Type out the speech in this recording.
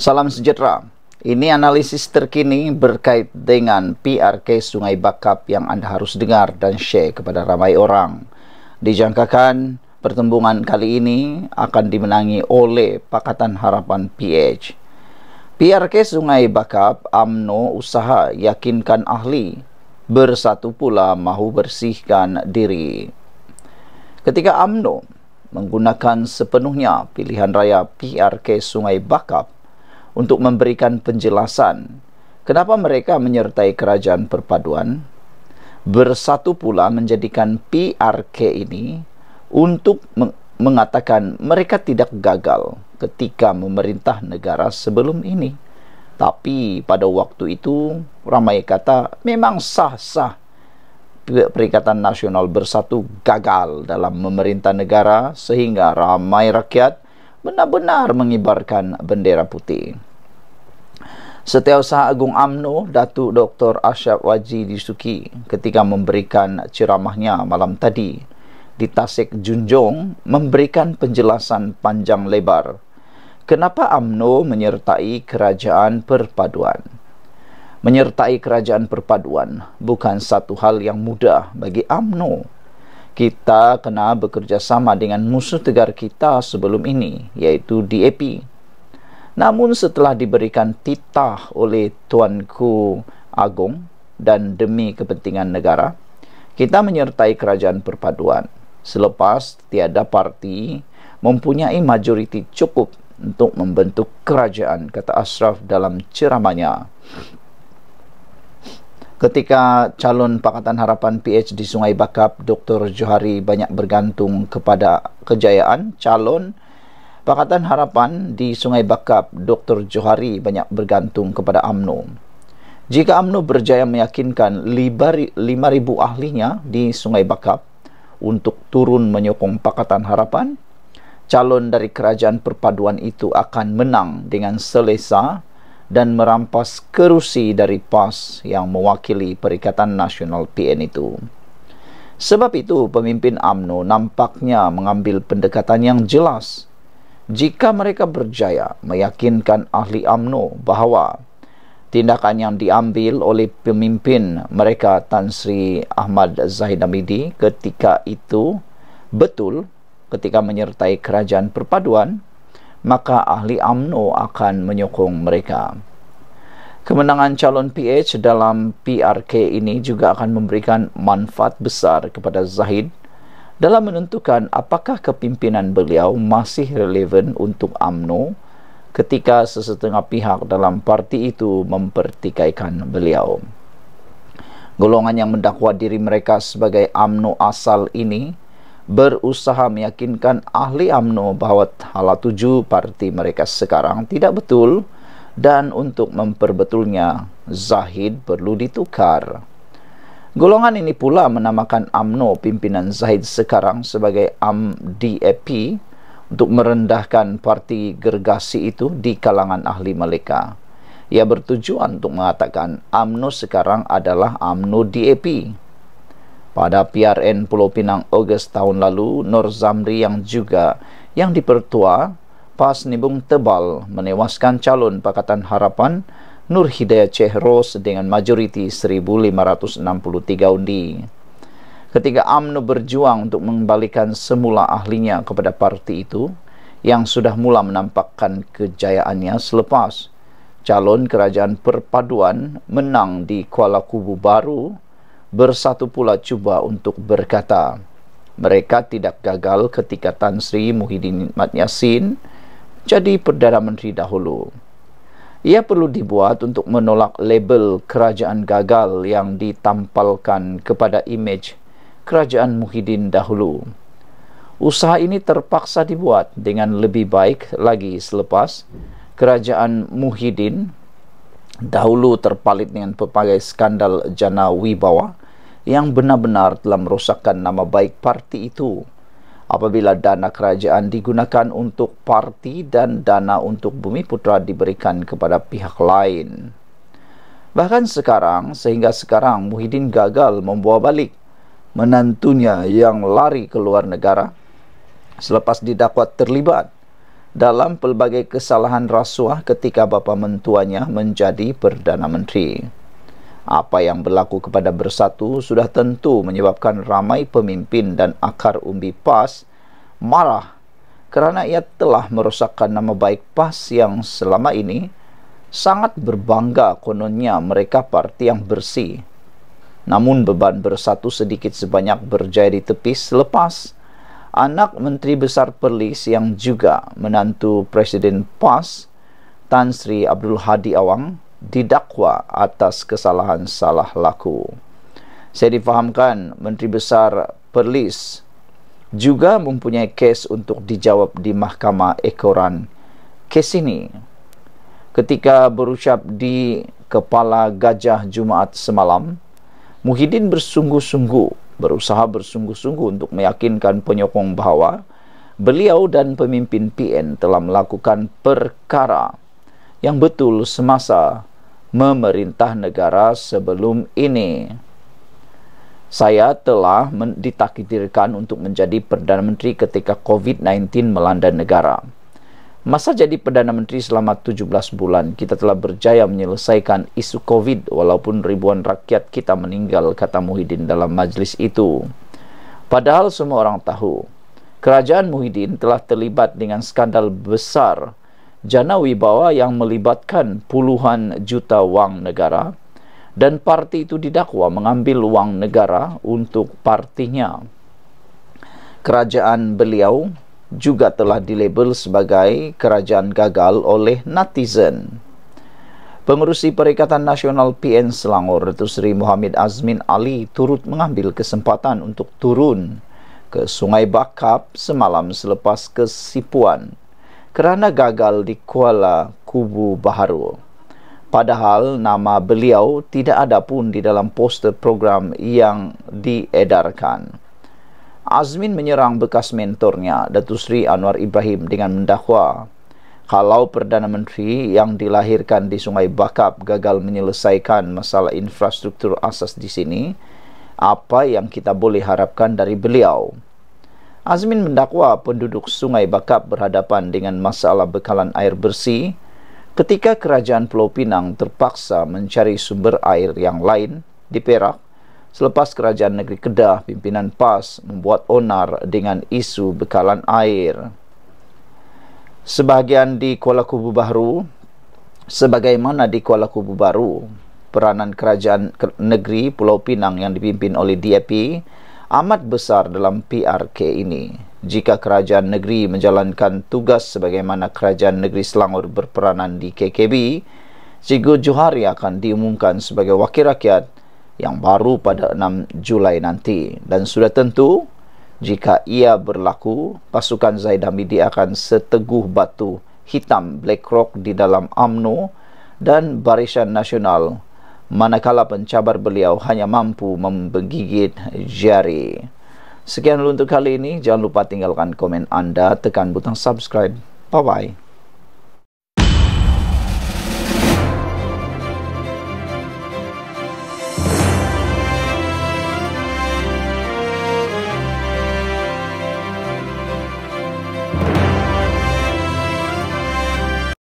Salam sejahtera. Ini analisis terkini berkait dengan PRK Sungai Bakap yang anda harus dengar dan share kepada ramai orang. Dijangkakan pertembungan kali ini akan dimenangi oleh Pakatan Harapan PH. PRK Sungai Bakap AMNO usaha yakinkan ahli bersatu pula mahu bersihkan diri. Ketika AMNO menggunakan sepenuhnya pilihan raya PRK Sungai Bakap untuk memberikan penjelasan kenapa mereka menyertai kerajaan perpaduan bersatu pula menjadikan PRK ini untuk mengatakan mereka tidak gagal ketika memerintah negara sebelum ini tapi pada waktu itu ramai kata memang sah-sah Perikatan Nasional Bersatu gagal dalam memerintah negara sehingga ramai rakyat benar-benar mengibarkan bendera putih. Setiausaha Agung UMNO Datu Dr. Ashab Waji Disuki ketika memberikan ceramahnya malam tadi di Tasik Junjong memberikan penjelasan panjang lebar kenapa UMNO menyertai kerajaan perpaduan. Menyertai kerajaan perpaduan bukan satu hal yang mudah bagi UMNO. Kita kena bekerjasama dengan musuh tegar kita sebelum ini iaitu DAP. Namun setelah diberikan titah oleh Tuanku Agong dan demi kepentingan negara, kita menyertai kerajaan perpaduan selepas tiada parti mempunyai majoriti cukup untuk membentuk kerajaan, kata Ashraf dalam ceramahnya. Ketika calon Pakatan Harapan PH di Sungai Bakap, Dr. Johari banyak bergantung kepada kejayaan calon Pakatan Harapan di Sungai Bakap, Dr. Johari banyak bergantung kepada AMNO. Jika AMNO berjaya meyakinkan 5,000 ahlinya di Sungai Bakap untuk turun menyokong Pakatan Harapan, calon dari kerajaan perpaduan itu akan menang dengan selesa dan merampas kerusi dari PAS yang mewakili Perikatan Nasional PN itu. Sebab itu, pemimpin AMNO nampaknya mengambil pendekatan yang jelas – jika mereka berjaya meyakinkan ahli AMNO bahawa tindakan yang diambil oleh pemimpin mereka Tan Sri Ahmad Zahid Hamidi ketika itu betul ketika menyertai kerajaan perpaduan maka ahli AMNO akan menyokong mereka kemenangan calon PH dalam PRK ini juga akan memberikan manfaat besar kepada Zahid dalam menentukan apakah kepimpinan beliau masih relevan untuk AMNO ketika sesetengah pihak dalam parti itu mempertikaikan beliau. Golongan yang mendakwa diri mereka sebagai AMNO asal ini berusaha meyakinkan ahli AMNO bahawa hala tuju parti mereka sekarang tidak betul dan untuk memperbetulnya Zahid perlu ditukar. Golongan ini pula menamakan AMNO pimpinan Zahid sekarang sebagai AMDAP untuk merendahkan parti gergasi itu di kalangan ahli mereka. Ia bertujuan untuk mengatakan AMNO sekarang adalah AMNO DAP. Pada PRN Pulau Pinang Ogos tahun lalu, Nur Zamri yang juga yang dipertua pas nibung tebal menewaskan calon Pakatan Harapan Nur Hidayat Cehros dengan majoriti 1563 undi. Ketika AMNU berjuang untuk mengembalikan semula ahlinya kepada parti itu yang sudah mula menampakkan kejayaannya selepas calon kerajaan perpaduan menang di Kuala Kubu Baru bersatu pula cuba untuk berkata mereka tidak gagal ketika Tan Sri Muhyiddin Mat Yassin jadi Perdana Menteri dahulu ia perlu dibuat untuk menolak label kerajaan gagal yang ditampalkan kepada imej kerajaan Muhyiddin dahulu. Usaha ini terpaksa dibuat dengan lebih baik lagi selepas kerajaan Muhyiddin dahulu terpalit dengan pelbagai skandal jana wibawa yang benar-benar telah merosakkan nama baik parti itu apabila dana kerajaan digunakan untuk parti dan dana untuk bumi putra diberikan kepada pihak lain. Bahkan sekarang, sehingga sekarang Muhyiddin gagal membawa balik menantunya yang lari ke luar negara selepas didakwa terlibat dalam pelbagai kesalahan rasuah ketika bapa mentuanya menjadi Perdana Menteri apa yang berlaku kepada bersatu sudah tentu menyebabkan ramai pemimpin dan akar umbi PAS marah kerana ia telah merosakkan nama baik PAS yang selama ini sangat berbangga kononnya mereka parti yang bersih. Namun beban bersatu sedikit sebanyak berjaya ditepis lepas anak Menteri Besar Perlis yang juga menantu Presiden PAS Tan Sri Abdul Hadi Awang didakwa atas kesalahan salah laku. Saya difahamkan Menteri Besar Perlis juga mempunyai kes untuk dijawab di Mahkamah Ekoran. Kes ini ketika berucap di Kepala Gajah Jumaat semalam, Muhyiddin bersungguh-sungguh berusaha bersungguh-sungguh untuk meyakinkan penyokong bahawa beliau dan pemimpin PN telah melakukan perkara yang betul semasa memerintah negara sebelum ini. Saya telah ditakdirkan untuk menjadi Perdana Menteri ketika COVID-19 melanda negara. Masa jadi Perdana Menteri selama 17 bulan, kita telah berjaya menyelesaikan isu COVID walaupun ribuan rakyat kita meninggal, kata Muhyiddin dalam majlis itu. Padahal semua orang tahu, kerajaan Muhyiddin telah terlibat dengan skandal besar jana wibawa yang melibatkan puluhan juta wang negara dan parti itu didakwa mengambil wang negara untuk partinya. Kerajaan beliau juga telah dilabel sebagai kerajaan gagal oleh netizen. Pengurusi Perikatan Nasional PN Selangor, Datuk Seri Muhammad Azmin Ali turut mengambil kesempatan untuk turun ke Sungai Bakap semalam selepas kesipuan kerana gagal di Kuala Kubu Baharu. Padahal nama beliau tidak ada pun di dalam poster program yang diedarkan. Azmin menyerang bekas mentornya Datu Sri Anwar Ibrahim dengan mendakwa kalau Perdana Menteri yang dilahirkan di Sungai Bakap gagal menyelesaikan masalah infrastruktur asas di sini, apa yang kita boleh harapkan dari beliau? Azmin mendakwa penduduk Sungai Bakap berhadapan dengan masalah bekalan air bersih ketika kerajaan Pulau Pinang terpaksa mencari sumber air yang lain di Perak selepas kerajaan negeri Kedah pimpinan PAS membuat onar dengan isu bekalan air. Sebahagian di Kuala Kubu Baru, sebagaimana di Kuala Kubu Baru, peranan kerajaan negeri Pulau Pinang yang dipimpin oleh DAP amat besar dalam PRK ini. Jika kerajaan negeri menjalankan tugas sebagaimana kerajaan negeri Selangor berperanan di KKB, Cikgu Johari akan diumumkan sebagai wakil rakyat yang baru pada 6 Julai nanti. Dan sudah tentu, jika ia berlaku, pasukan Zaid Hamidi akan seteguh batu hitam Black Rock di dalam AMNO dan Barisan Nasional manakala pencabar beliau hanya mampu menggigit jari. Sekian untuk kali ini. Jangan lupa tinggalkan komen anda, tekan butang subscribe. Bye-bye.